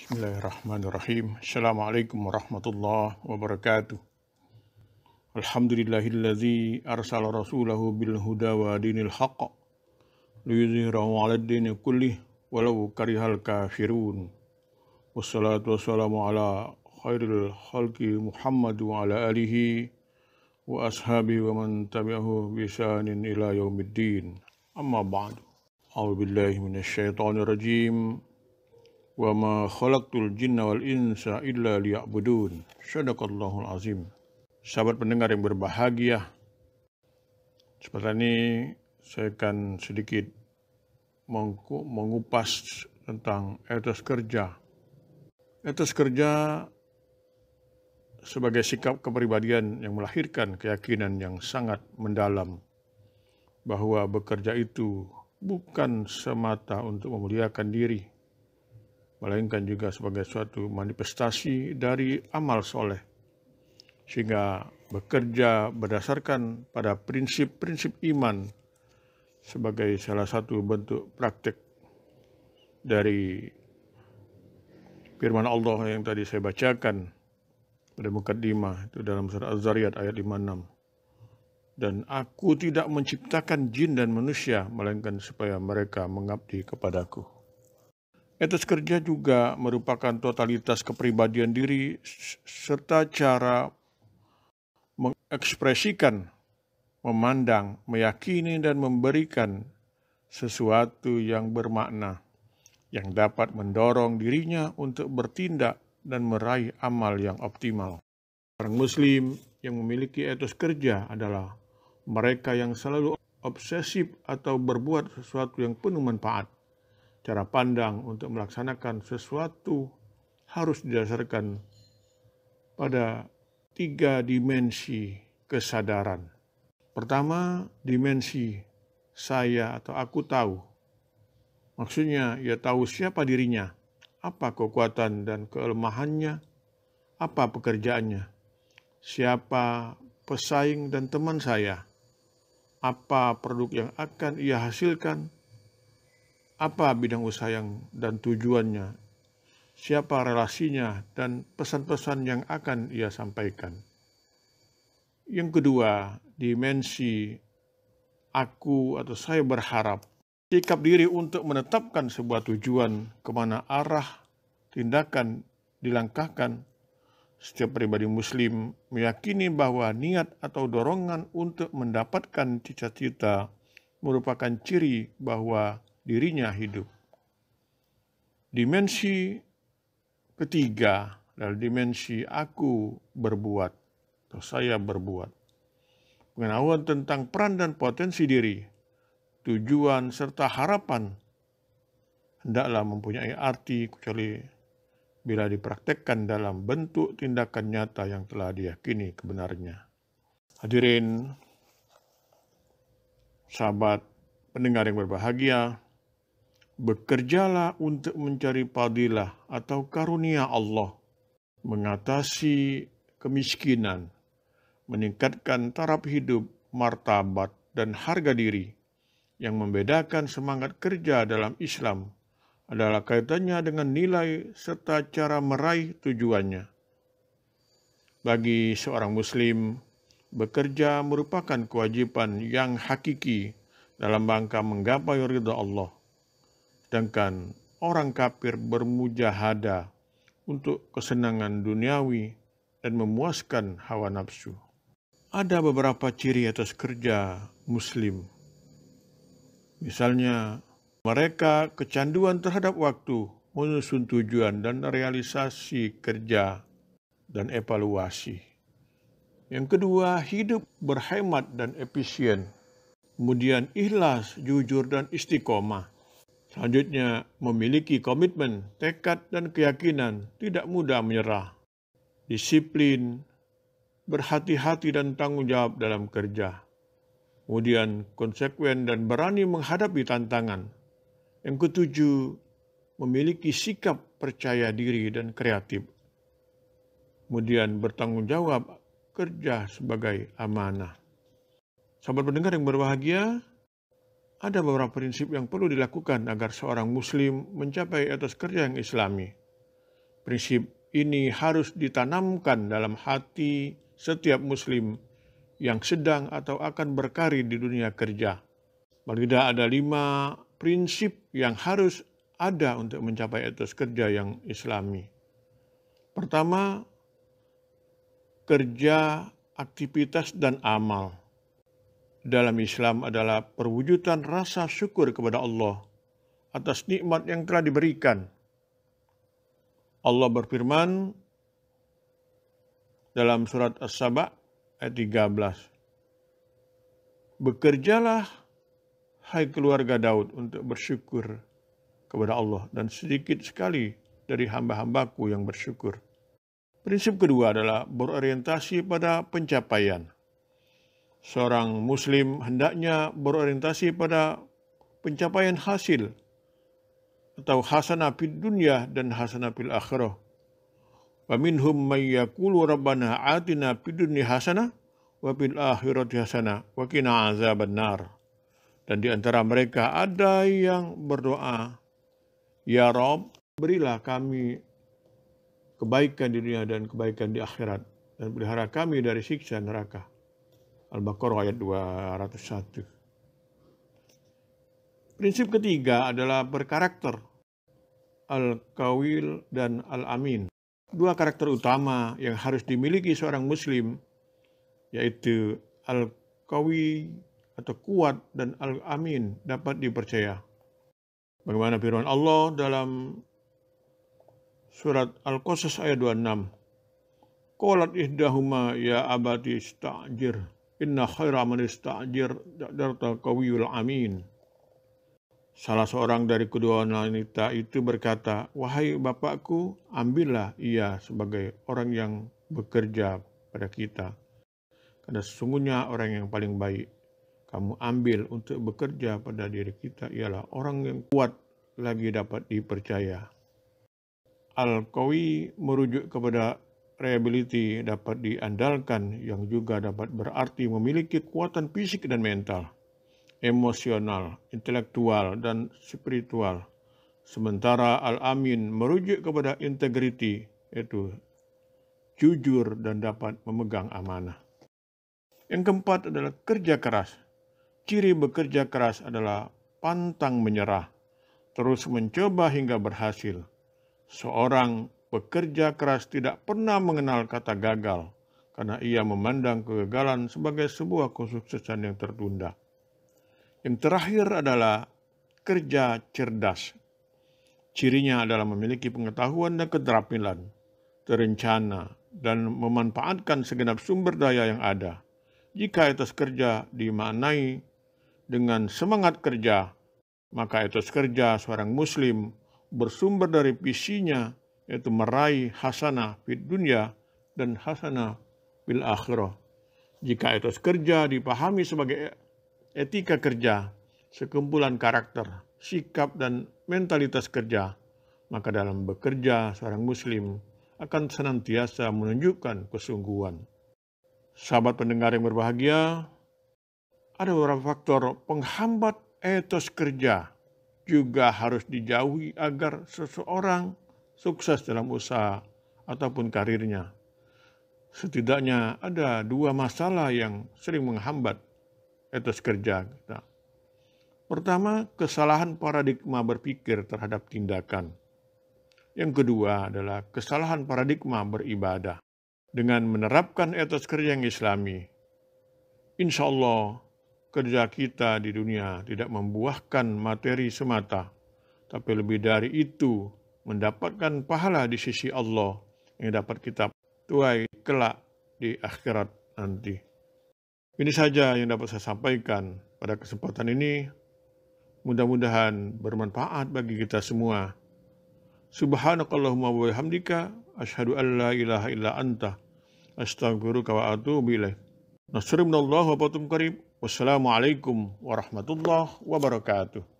بسم الله الرحمن الرحيم السلام عليكم ورحمة الله وبركاته الحمد لله الذي أرسل رسوله بالهدى ودين الحق ليظهره على الدين كله ولو كره الكافرون والصلاة والسلام على خير الخلق محمد وعلى آله وأصحابه ومن تبعه بشان إلى يوم الدين أما بعد أعوذ بالله من الشيطان الرجيم wa ma khalaqtul jinna wal insa illa liya'budun. Sadaqallahul azim. Sahabat pendengar yang berbahagia, seperti ini saya akan sedikit mengupas tentang etos kerja. Etos kerja sebagai sikap kepribadian yang melahirkan keyakinan yang sangat mendalam bahwa bekerja itu bukan semata untuk memuliakan diri, melainkan juga sebagai suatu manifestasi dari amal soleh, sehingga bekerja berdasarkan pada prinsip-prinsip iman sebagai salah satu bentuk praktik dari firman Allah yang tadi saya bacakan pada mukaddimah itu dalam surat Az-Zariyat ayat 56. Dan aku tidak menciptakan jin dan manusia melainkan supaya mereka mengabdi kepadaku. Etos kerja juga merupakan totalitas kepribadian diri serta cara mengekspresikan, memandang, meyakini, dan memberikan sesuatu yang bermakna yang dapat mendorong dirinya untuk bertindak dan meraih amal yang optimal. Orang muslim yang memiliki etos kerja adalah mereka yang selalu obsesif atau berbuat sesuatu yang penuh manfaat cara pandang untuk melaksanakan sesuatu harus didasarkan pada tiga dimensi kesadaran. Pertama, dimensi saya atau aku tahu. Maksudnya, ia tahu siapa dirinya, apa kekuatan dan kelemahannya, apa pekerjaannya, siapa pesaing dan teman saya, apa produk yang akan ia hasilkan, apa bidang usaha yang dan tujuannya, siapa relasinya, dan pesan-pesan yang akan ia sampaikan. Yang kedua, dimensi aku atau saya berharap sikap diri untuk menetapkan sebuah tujuan kemana arah tindakan dilangkahkan. Setiap pribadi muslim meyakini bahwa niat atau dorongan untuk mendapatkan cita-cita merupakan ciri bahwa dirinya hidup. Dimensi ketiga adalah dimensi aku berbuat atau saya berbuat. Pengetahuan tentang peran dan potensi diri, tujuan serta harapan hendaklah mempunyai arti kecuali bila dipraktekkan dalam bentuk tindakan nyata yang telah diyakini kebenarannya. Hadirin, sahabat pendengar yang berbahagia, Bekerjalah untuk mencari padilah atau karunia Allah, mengatasi kemiskinan, meningkatkan taraf hidup, martabat, dan harga diri. Yang membedakan semangat kerja dalam Islam adalah kaitannya dengan nilai serta cara meraih tujuannya. Bagi seorang Muslim, bekerja merupakan kewajiban yang hakiki dalam rangka menggapai ridha Allah. Sedangkan orang kafir bermujahada untuk kesenangan duniawi dan memuaskan hawa nafsu. Ada beberapa ciri atas kerja muslim. Misalnya, mereka kecanduan terhadap waktu, menyusun tujuan dan realisasi kerja dan evaluasi. Yang kedua, hidup berhemat dan efisien. Kemudian ikhlas, jujur, dan istiqomah. Selanjutnya, memiliki komitmen, tekad, dan keyakinan tidak mudah menyerah. Disiplin, berhati-hati dan tanggung jawab dalam kerja. Kemudian, konsekuen dan berani menghadapi tantangan. Yang ketujuh, memiliki sikap percaya diri dan kreatif. Kemudian, bertanggung jawab kerja sebagai amanah. Sahabat pendengar yang berbahagia, ada beberapa prinsip yang perlu dilakukan agar seorang muslim mencapai etos kerja yang islami. Prinsip ini harus ditanamkan dalam hati setiap muslim yang sedang atau akan berkarir di dunia kerja. Malida ada lima prinsip yang harus ada untuk mencapai etos kerja yang islami. Pertama, kerja, aktivitas, dan amal dalam Islam adalah perwujudan rasa syukur kepada Allah atas nikmat yang telah diberikan. Allah berfirman dalam surat As-Saba ayat 13. Bekerjalah hai keluarga Daud untuk bersyukur kepada Allah dan sedikit sekali dari hamba-hambaku yang bersyukur. Prinsip kedua adalah berorientasi pada pencapaian. Seorang muslim hendaknya berorientasi pada pencapaian hasil atau hasanah fid dunya dan hasanah fil akhirah. Wa minhum may yaqulu rabbana atina fid dunya hasanah wa fil akhirati hasanah wa qina azabannar. Dan di antara mereka ada yang berdoa, Ya Rob, berilah kami kebaikan di dunia dan kebaikan di akhirat, dan pelihara kami dari siksa neraka. Al-Baqarah ayat 201. Prinsip ketiga adalah berkarakter Al-Kawil dan Al-Amin. Dua karakter utama yang harus dimiliki seorang muslim yaitu Al-Kawi atau kuat dan Al-Amin dapat dipercaya. Bagaimana firman Allah dalam surat Al-Qasas ayat 26. Qalat ihdahuma ya abati sta'jir Inna khaira man istajir dartal amin. Salah seorang dari kedua wanita itu berkata, Wahai bapakku, ambillah ia sebagai orang yang bekerja pada kita. Karena sesungguhnya orang yang paling baik kamu ambil untuk bekerja pada diri kita ialah orang yang kuat lagi dapat dipercaya. Al-Qawi merujuk kepada reliability dapat diandalkan yang juga dapat berarti memiliki kekuatan fisik dan mental, emosional, intelektual, dan spiritual. Sementara Al-Amin merujuk kepada integriti, yaitu jujur dan dapat memegang amanah. Yang keempat adalah kerja keras. Ciri bekerja keras adalah pantang menyerah, terus mencoba hingga berhasil. Seorang bekerja keras tidak pernah mengenal kata gagal, karena ia memandang kegagalan sebagai sebuah kesuksesan yang tertunda. Yang terakhir adalah kerja cerdas. Cirinya adalah memiliki pengetahuan dan keterampilan, terencana, dan memanfaatkan segenap sumber daya yang ada. Jika etos kerja dimaknai dengan semangat kerja, maka etos kerja seorang muslim bersumber dari visinya yaitu meraih hasanah di dunia dan hasanah bil akhirah. Jika etos kerja dipahami sebagai etika kerja, sekumpulan karakter, sikap, dan mentalitas kerja, maka dalam bekerja seorang muslim akan senantiasa menunjukkan kesungguhan. Sahabat pendengar yang berbahagia, ada beberapa faktor penghambat etos kerja juga harus dijauhi agar seseorang sukses dalam usaha ataupun karirnya. Setidaknya ada dua masalah yang sering menghambat etos kerja kita. Pertama, kesalahan paradigma berpikir terhadap tindakan. Yang kedua adalah kesalahan paradigma beribadah. Dengan menerapkan etos kerja yang islami, insya Allah kerja kita di dunia tidak membuahkan materi semata, tapi lebih dari itu mendapatkan pahala di sisi Allah yang dapat kita tuai kelak di akhirat nanti. Ini saja yang dapat saya sampaikan pada kesempatan ini. Mudah-mudahan bermanfaat bagi kita semua. Subhanakallahumma wa bihamdika asyhadu an la ilaha illa anta astaghfiruka wa atuubu ilaik. Nasrullah wa batum karib. Wassalamualaikum warahmatullahi wabarakatuh.